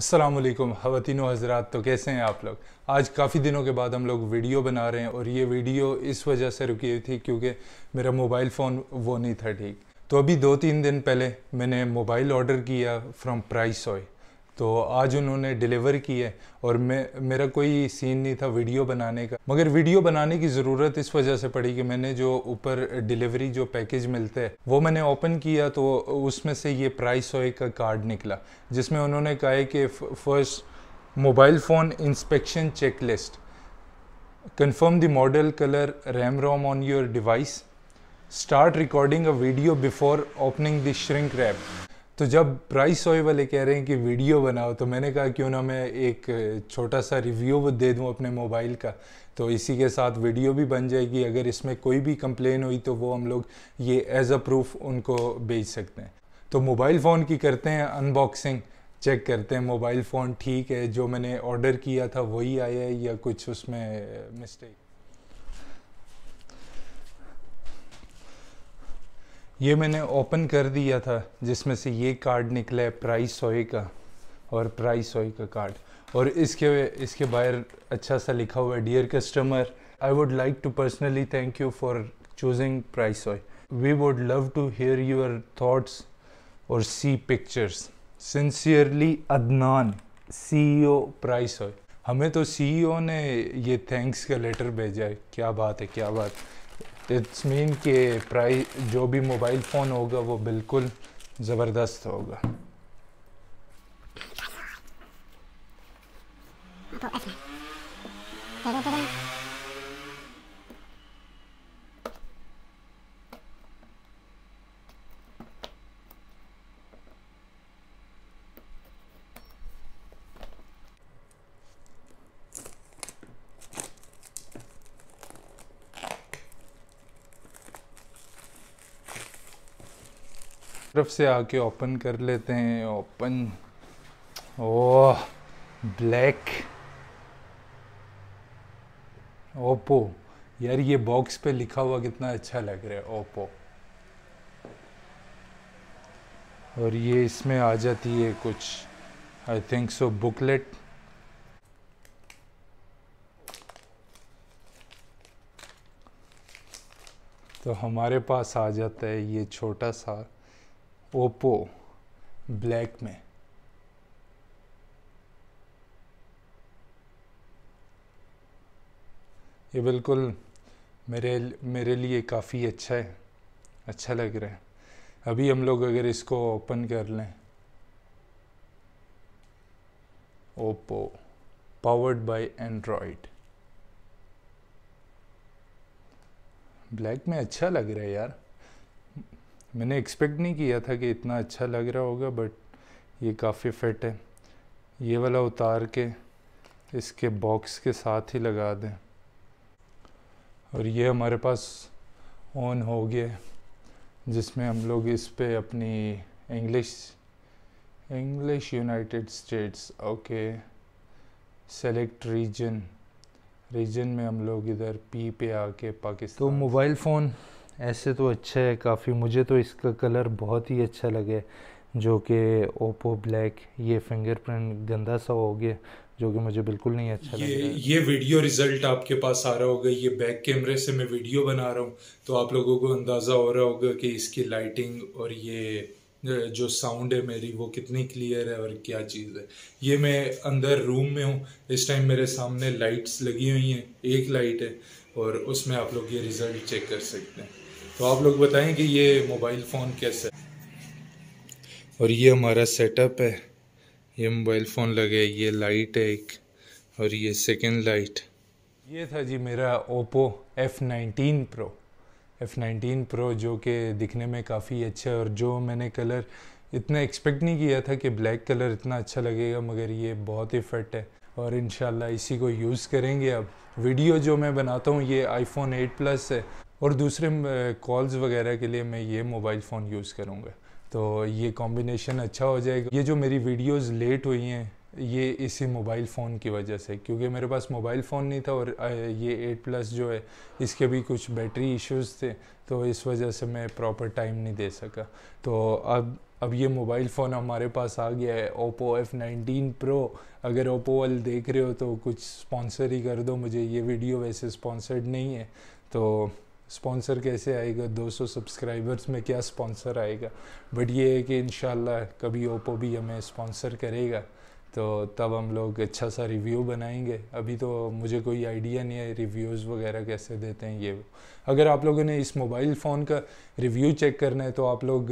असलम ख़वानो हज़रात तो कैसे हैं आप लोग आज काफ़ी दिनों के बाद हम लोग वीडियो बना रहे हैं और ये वीडियो इस वजह से रुकी हुई थी क्योंकि मेरा मोबाइल फ़ोन वो नहीं था ठीक तो अभी दो तीन दिन पहले मैंने मोबाइल ऑर्डर किया फ्रॉम प्राइस ऑय तो आज उन्होंने डिलीवर की है और मैं मेरा कोई सीन नहीं था वीडियो बनाने का मगर वीडियो बनाने की ज़रूरत इस वजह से पड़ी कि मैंने जो ऊपर डिलीवरी जो पैकेज मिलते हैं वो मैंने ओपन किया तो उसमें से ये प्राइस ऑय का कार्ड निकला जिसमें उन्होंने कहा है कि first mobile phone inspection checklist confirm the model colour RAM ROM on your device start recording a video before opening the shrink wrap तो जब प्राइस सोए वाले कह रहे हैं कि वीडियो बनाओ तो मैंने कहा क्यों ना मैं एक छोटा सा रिव्यू दे दूं अपने मोबाइल का तो इसी के साथ वीडियो भी बन जाएगी अगर इसमें कोई भी कंप्लेन हुई तो वो हम लोग ये एज अ प्रूफ उनको भेज सकते हैं तो मोबाइल फ़ोन की करते हैं अनबॉक्सिंग चेक करते हैं मोबाइल फ़ोन ठीक है जो मैंने ऑर्डर किया था वही आया है या कुछ उसमें मिस्टेक ये मैंने ओपन कर दिया था जिसमें से ये कार्ड निकला है प्राइस सोए का और प्राइस सोए का कार्ड और इसके इसके बाहर अच्छा सा लिखा हुआ है dear customer I would like to personally thank you for choosing PriceOye we would love to hear your thoughts और see pictures sincerely Adnan C O Price हमें तो सी e ने ये थैंक्स का लेटर भेजा है क्या बात है क्या बात है इट्स मीन के प्राइस जो भी मोबाइल फ़ोन होगा वो बिल्कुल ज़बरदस्त होगा तो तरफ से आके ओपन कर लेते हैं ओपन ओ ब्लैक ओप्पो यार ये बॉक्स पे लिखा हुआ कितना अच्छा लग रहा है ओप्पो और ये इसमें आ जाती है कुछ आई थिंक सो बुकलेट तो हमारे पास आ जाता है ये छोटा सा ओप्पो ब्लैक में ये बिल्कुल मेरे मेरे लिए काफ़ी अच्छा है अच्छा लग रहा है अभी हम लोग अगर इसको ओपन कर लें Oppo powered by Android black में अच्छा लग रहा है यार मैंने एक्सपेक्ट नहीं किया था कि इतना अच्छा लग रहा होगा बट ये काफ़ी फिट है ये वाला उतार के इसके बॉक्स के साथ ही लगा दें और ये हमारे पास ऑन हो गया जिसमें हम लोग इस पर अपनी English English United States okay select region region में हम लोग इधर पी पे आके पाकिस्तान तो मोबाइल फ़ोन ऐसे तो अच्छा है काफ़ी मुझे तो इसका कलर बहुत ही अच्छा लगे जो कि ओप्पो ब्लैक ये फिंगरप्रिंट गंदा सा हो गया जो कि मुझे बिल्कुल नहीं अच्छा ये ये वीडियो रिजल्ट आपके पास आ रहा होगा ये बैक कैमरे से मैं वीडियो बना रहा हूँ तो आप लोगों को अंदाज़ा हो रहा होगा कि इसकी लाइटिंग और ये जो साउंड है मेरी वो कितनी क्लियर है और क्या चीज़ है ये मैं अंदर रूम में हूँ इस टाइम मेरे सामने लाइट्स लगी हुई हैं एक लाइट है और उसमें आप लोग ये रिज़ल्ट चेक कर सकते हैं तो आप लोग बताएं कि ये मोबाइल फ़ोन कैसा है और ये हमारा सेटअप है ये मोबाइल फ़ोन लगे ये लाइट है एक और ये सेकेंड लाइट ये था जी मेरा Oppo F nineteen pro F nineteen pro जो कि दिखने में काफ़ी अच्छा और जो मैंने कलर इतना एक्सपेक्ट नहीं किया था कि ब्लैक कलर इतना अच्छा लगेगा मगर ये बहुत ही फिट है और इन इसी को यूज़ करेंगे अब वीडियो जो मैं बनाता हूँ ये आईफोन 8 प्लस है और दूसरे कॉल्स वगैरह के लिए मैं ये मोबाइल फ़ोन यूज़ करूँगा तो ये कॉम्बिनेशन अच्छा हो जाएगा ये जो मेरी वीडियोस लेट हुई हैं ये इसी मोबाइल फ़ोन की वजह से क्योंकि मेरे पास मोबाइल फ़ोन नहीं था और ये एट प्लस जो है इसके भी कुछ बैटरी इश्यूज़ थे तो इस वजह से मैं प्रॉपर टाइम नहीं दे सका तो अब अब ये मोबाइल फ़ोन हमारे पास आ गया है ओप्पो एफ़ नाइनटीन प्रो अगर ओप्पो वाल देख रहे हो तो कुछ स्पॉन्सर ही कर दो मुझे ये वीडियो वैसे स्पॉन्सर्ड नहीं है तो स्पॉन्सर कैसे आएगा 200 सब्सक्राइबर्स में क्या स्पॉन्सर आएगा बट ये है कि इन कभी ओप्पो भी हमें स्पॉन्सर करेगा तो तब हम लोग अच्छा सा रिव्यू बनाएंगे अभी तो मुझे कोई आइडिया नहीं है रिव्यूज़ वगैरह कैसे देते हैं ये अगर आप लोगों ने इस मोबाइल फ़ोन का रिव्यू चेक करना है तो आप लोग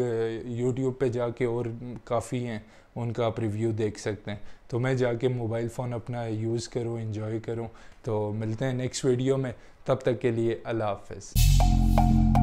यूट्यूब पे जाके और काफ़ी हैं उनका आप रिव्यू देख सकते हैं तो मैं जाके मोबाइल फ़ोन अपना यूज़ करूँ इन्जॉय करूँ तो मिलते हैं नेक्स्ट वीडियो में तब तक के लिए अल्लाह हाफ